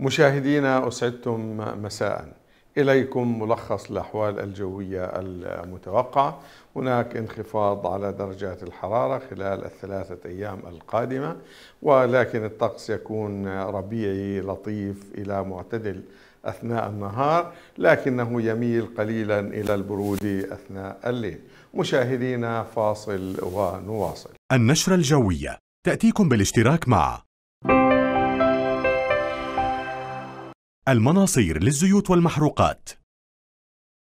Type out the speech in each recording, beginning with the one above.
مشاهدينا أسعدتم مساء إليكم ملخص الأحوال الجوية المتوقعة هناك انخفاض على درجات الحرارة خلال الثلاثة أيام القادمة ولكن الطقس يكون ربيعي لطيف إلى معتدل أثناء النهار لكنه يميل قليلا إلى البرودة أثناء الليل مشاهدينا فاصل ونواصل النشرة الجوية تأتيكم بالاشتراك مع المناصير للزيوت والمحروقات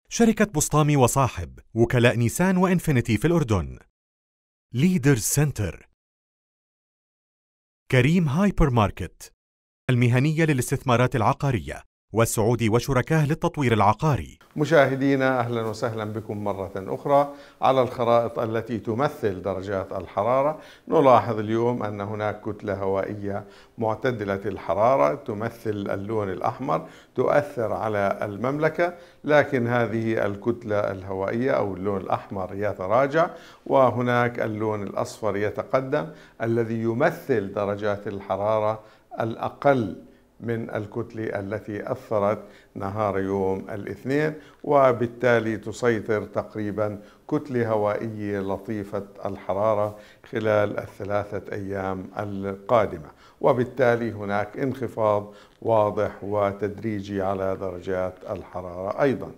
شركة بسطامي وصاحب وكلاء نيسان وإنفينيتي في الأردن ليدر سنتر كريم هايبر ماركت المهنية للاستثمارات العقارية والسعود وشركاه للتطوير العقاري مشاهدينا أهلا وسهلا بكم مرة أخرى على الخرائط التي تمثل درجات الحرارة نلاحظ اليوم أن هناك كتلة هوائية معتدلة الحرارة تمثل اللون الأحمر تؤثر على المملكة لكن هذه الكتلة الهوائية أو اللون الأحمر يتراجع وهناك اللون الأصفر يتقدم الذي يمثل درجات الحرارة الأقل من الكتلة التي أثرت نهار يوم الاثنين وبالتالي تسيطر تقريبا كتلة هوائية لطيفة الحرارة خلال الثلاثة أيام القادمة وبالتالي هناك انخفاض واضح وتدريجي على درجات الحرارة أيضا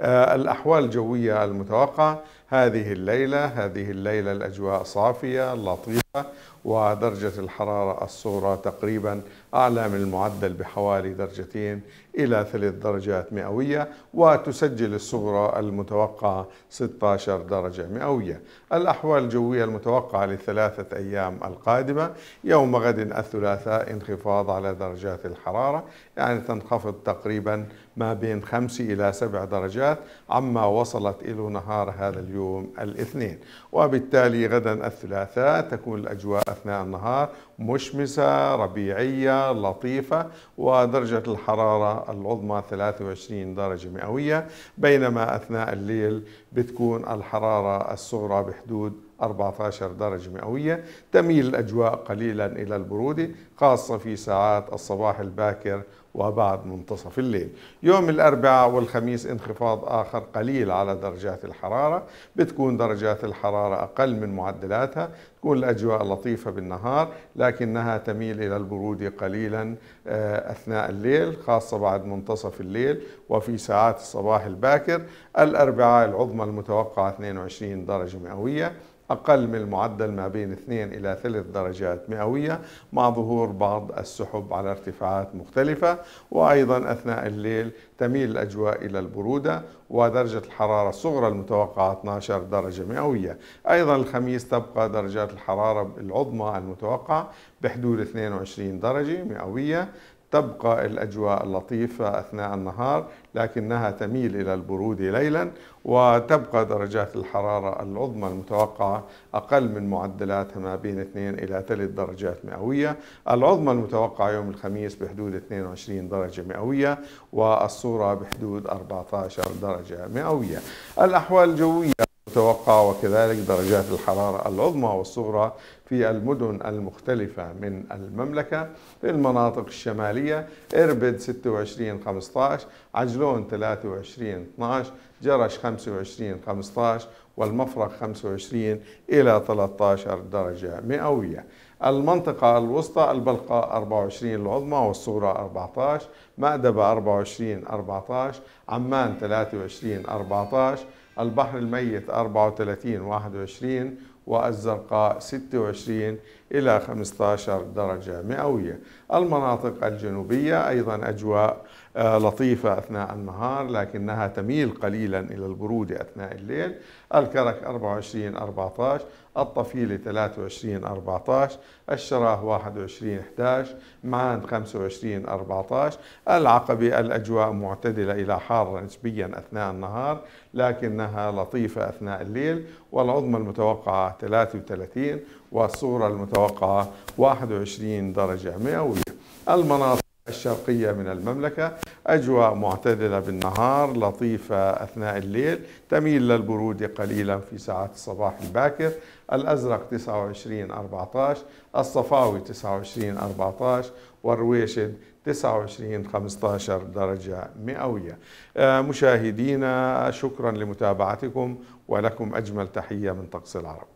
آه، الأحوال الجوية المتوقعة هذه الليلة هذه الليلة الأجواء صافية لطيفة ودرجة الحرارة الصغرى تقريبا أعلى من المعدل بحوالي درجتين إلى ثلاث درجات مئوية وتسجل الصغرى المتوقعة 16 درجة مئوية الأحوال الجوية المتوقعة لثلاثة أيام القادمة يوم غد الثلاثاء انخفاض على درجات الحرارة يعني تنخفض تقريبا ما بين 5 إلى 7 درجات عما وصلت إلى نهار هذا اليوم يوم الاثنين وبالتالي غدا الثلاثاء تكون الأجواء أثناء النهار مشمسة ربيعية لطيفة ودرجة الحرارة العظمى 23 درجة مئوية بينما أثناء الليل بتكون الحرارة الصغرى بحدود 14 درجة مئوية تميل الأجواء قليلا إلى البرودة خاصة في ساعات الصباح الباكر وبعد منتصف الليل يوم الأربعاء والخميس انخفاض آخر قليل على درجات الحرارة بتكون درجات الحرارة أقل من معدلاتها تكون الأجواء لطيفة بالنهار لكنها تميل إلى البرودة قليلا آه، أثناء الليل خاصة بعد منتصف الليل وفي ساعات الصباح الباكر الأربعاء العظمى المتوقعة 22 درجة مئوية أقل من المعدل ما بين 2 إلى 3 درجات مئوية مع ظهور بعض السحب على ارتفاعات مختلفة وأيضا أثناء الليل تميل الأجواء إلى البرودة ودرجة الحرارة الصغرى المتوقعة 12 درجة مئوية أيضا الخميس تبقى درجات الحرارة العظمى المتوقعة بحدود 22 درجة مئوية تبقى الأجواء لطيفة أثناء النهار لكنها تميل إلى البرودة ليلا وتبقى درجات الحرارة العظمى المتوقعة أقل من معدلاتها ما بين 2 إلى 3 درجات مئوية العظمى المتوقعة يوم الخميس بحدود 22 درجة مئوية والصورة بحدود 14 درجة مئوية الأحوال الجوية المتوقع وكذلك درجات الحرارة العظمى والصغرى في المدن المختلفة من المملكة في المناطق الشمالية إربد 26 15 عجلون 23 12 جرش 25 15 والمفرق 25 إلى 13 درجة مئوية المنطقة الوسطى البلقاء 24 العظمى والصغرى 14 مأدبة 24 14 عمان 23 14 البحر الميت 34 21 والزرقاء 26 إلى 15 درجة مئوية المناطق الجنوبية أيضا أجواء آه، لطيفة أثناء النهار لكنها تميل قليلا إلى البرودة أثناء الليل الكرك 24 14 الطفيلة 23 14 الشراه 21 11 معان 25 14 العقبة الأجواء معتدلة إلى حارة نسبيا أثناء النهار لكنها لطيفة أثناء الليل والعظمى المتوقعة 33 والصورة المتوقعة 21 درجة مئوية المناطق الشرقية من المملكة أجواء معتدلة بالنهار لطيفة أثناء الليل تميل للبرودة قليلا في ساعات الصباح الباكر الأزرق 29 14 الصفاوي 29 14 والرويشد 29 15 درجة مئوية آه، مشاهدينا شكرا لمتابعتكم ولكم أجمل تحية من طقس العرب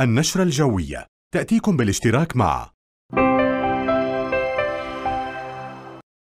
النشرة الجوية تأتيكم بالاشتراك مع